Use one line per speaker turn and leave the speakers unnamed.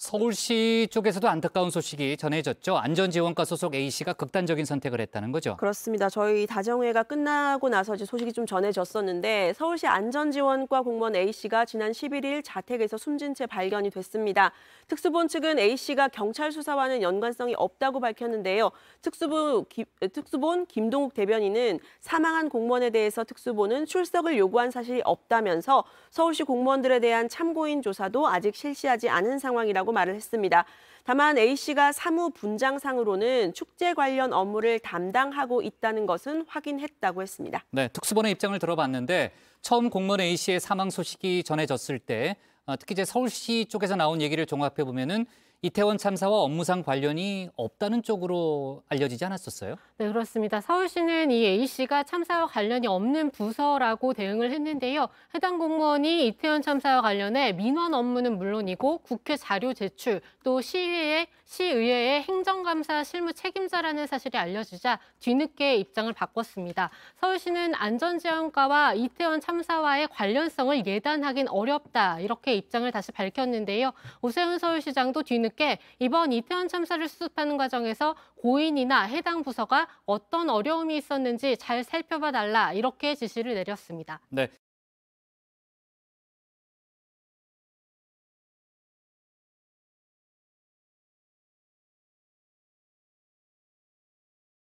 서울시 쪽에서도 안타까운 소식이 전해졌죠. 안전지원과 소속 A 씨가 극단적인 선택을 했다는 거죠.
그렇습니다. 저희 다정회가 끝나고 나서 이 소식이 좀 전해졌었는데 서울시 안전지원과 공무원 A 씨가 지난 11일 자택에서 숨진 채 발견이 됐습니다. 특수본 측은 A 씨가 경찰 수사와는 연관성이 없다고 밝혔는데요. 특수부, 기, 특수본 김동욱 대변인은 사망한 공무원에 대해서 특수본은 출석을 요구한 사실이 없다면서 서울시 공무원들에 대한 참고인 조사도 아직 실시하지 않은 상황이라고. 있다고 말을 했습니다. 다만 A씨가 사무분장상으로는 축제 관련 업무를 담당하고 있다는 것은 확인했다고 했습니다.
네, 특수본의 입장을 들어봤는데 처음 공무원 A씨의 사망 소식이 전해졌을 때 어, 특히 이제 서울시 쪽에서 나온 얘기를 종합해 보면은 이태원 참사와 업무상 관련이 없다는 쪽으로 알려지지 않았었어요?
네, 그렇습니다. 서울시는 이 A씨가 참사와 관련이 없는 부서라고 대응을 했는데요. 해당 공무원이 이태원 참사와 관련해 민원 업무는 물론이고 국회 자료 제출, 또 시의회, 시의회의 행정감사 실무 책임자라는 사실이 알려지자 뒤늦게 입장을 바꿨습니다. 서울시는 안전지원과와 이태원 참사와의 관련성을 예단하긴 어렵다 이렇게 입장을 다시 밝혔는데요. 오세훈 서울시장도 뒤늦게 뒤늦게 이번 이태원 참사를 수습하는 과정에서 고인이나 해당 부서가 어떤 어려움이 있었는지 잘 살펴봐 달라 이렇게 지시를 내렸습니다.
네.